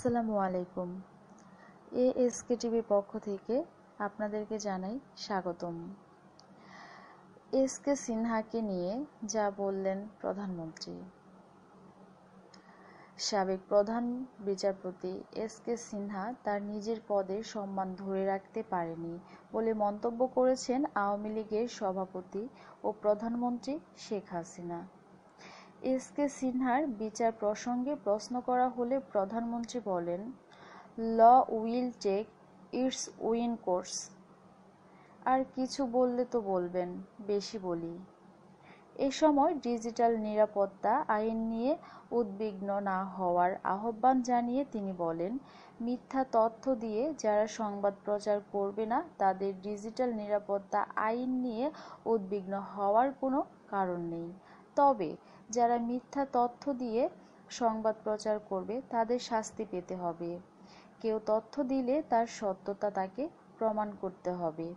আসসালামু আলাইকুম এএসকে টিভির পক্ষ থেকে আপনাদেরকে জানাই স্বাগতম এসকে সিনহাকে নিয়ে যা বললেন প্রধানমন্ত্রী সাবেক প্রধান বিচারপতি এস কে সিনহা তার নিজের পদের সম্মান ধরে রাখতে পারেনি বলে মন্তব্য করেছেন আওয়ামী লীগের সভাপতি ও প্রধানমন্ত্রী শেখ হাসিনা এস কে সিনহার বিচার প্রসঙ্গে প্রশ্ন করা হলে প্রধানমন্ত্রী বলেন law will take its own course আর কিছু বললে তো বলবেন বেশি বলি এ সময় ডিজিটাল নিরাপত্তা আইন নিয়ে উদ্বিগ্ন না হওয়ার আহ্বান জানিয়ে তিনি বলেন মিথ্যা তথ্য দিয়ে যারা সংবাদ প্রচার করবে না তাদের ডিজিটাল নিরাপত্তা আইন নিয়ে উদ্বিগ্ন হওয়ার কোনো কারণ নেই তবে যারা মিথ্যা তথ্য দিয়ে সংবাদ প্রচার করবে তাদের শাস্তি পেতে হবে কেউ তথ্য দিলে তার সত্যতা তাকে প্রমাণ করতে হবে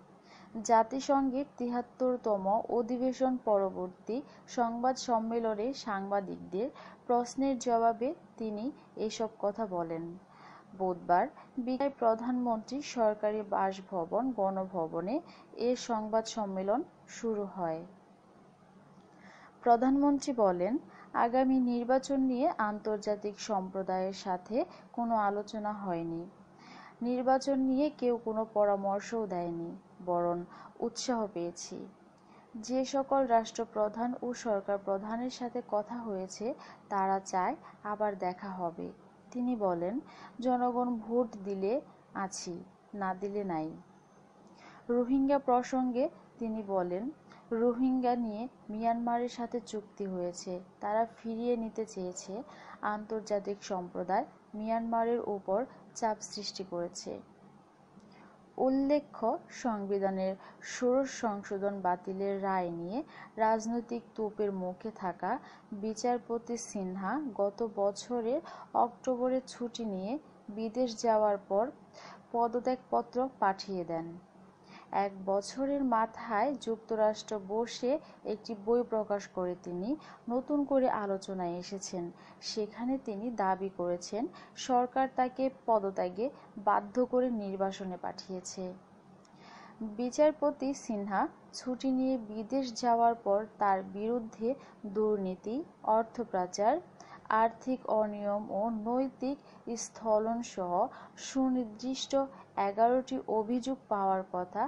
জাতিসংঘের তিহাত্তরতম অধিবেশন পরবর্তী সংবাদ সম্মেলনে সাংবাদিকদের প্রশ্নের জবাবে তিনি এসব কথা বলেন বুধবার বিকাল প্রধানমন্ত্রী সরকারি বাসভবন গণভবনে এ সংবাদ সম্মেলন শুরু হয় প্রধানমন্ত্রী বলেন, আগামী নির্বাচন নিয়ে আন্তর্জাতিক সম্প্রদায়ের সাথে কোনো আলোচনা হয়নি। নির্বাচন নিয়ে কেউ কোনো পরামর্শও দেয়নি, বরং উৎসাহ পেয়েছি। যে সকল রাষ্ট্রপ্রধান ও সরকার প্রধানের সাথে কথা হয়েছে তারা চায় আবার দেখা হবে। তিনি বলেন, জনগণ ভোট দিলে আছি, না দিলে নাই। রোহিঙ্গা প্রসঙ্গে তিনি বলেন, রোহিঙ্গা নিয়ে মিয়ানমারের সাথে চুক্তি হয়েছে তারা ফিরিয়ে নিতে চেয়েছে আন্তর্জাতিক সম্প্রদায় মিয়ানমারের ওপর চাপ সৃষ্টি করেছে উল্লেখ্য সংবিধানের ষোড়শ সংশোধন বাতিলের রায় নিয়ে রাজনৈতিক তোপের মুখে থাকা বিচারপতি সিনহা গত বছরের অক্টোবরে ছুটি নিয়ে বিদেশ যাওয়ার পর পদত্যাগপত্র পাঠিয়ে দেন এক বছরের মাথায় যুক্তরাষ্ট্র বসে একটি বই প্রকাশ করে তিনি নতুন করে আলোচনায় এসেছেন সেখানে তিনি দাবি করেছেন সরকার তাকে পদত্যাগে বাধ্য করে নির্বাসনে পাঠিয়েছে বিচারপতি সিনহা ছুটি নিয়ে বিদেশ যাওয়ার পর তার বিরুদ্ধে দুর্নীতি অর্থপ্রাচার আর্থিক অনিয়ম ও নৈতিক সহ সুনির্দিষ্ট এগারোটি অভিযোগ পাওয়ার কথা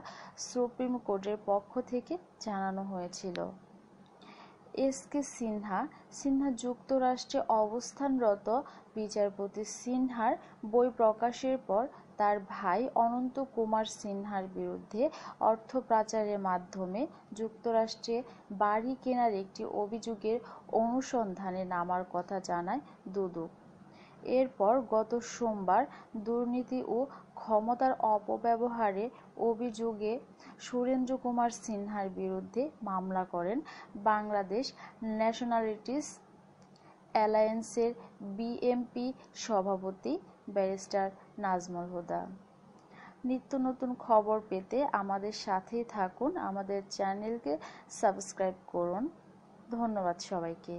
সুপ্রিম কোর্টের পক্ষ থেকে জানানো হয়েছিল এস কে সিনহা সিনহা যুক্তরাষ্ট্রে অবস্থানরত বিচারপতি সিনহার বই প্রকাশের পর তার ভাই অনন্ত কুমার সিনহার বিরুদ্ধে অর্থ পাচারের মাধ্যমে যুক্তরাষ্ট্রে বাড়ি কেনার একটি অভিযোগের অনুসন্ধানে নামার কথা জানায় দুদু এরপর গত সোমবার দুর্নীতি ও ক্ষমতার অপব্যবহারে অভিযোগে সুরেন্দ্র কুমার সিনহার বিরুদ্ধে মামলা করেন বাংলাদেশ ন্যাশনালিটিস অ্যালায়েন্সের বিএমপি সভাপতি ব্যারিস্টার নাজমুল হুদা নিত্য নতুন খবর পেতে আমাদের সাথেই থাকুন আমাদের চ্যানেলকে সাবস্ক্রাইব করুন ধন্যবাদ সবাইকে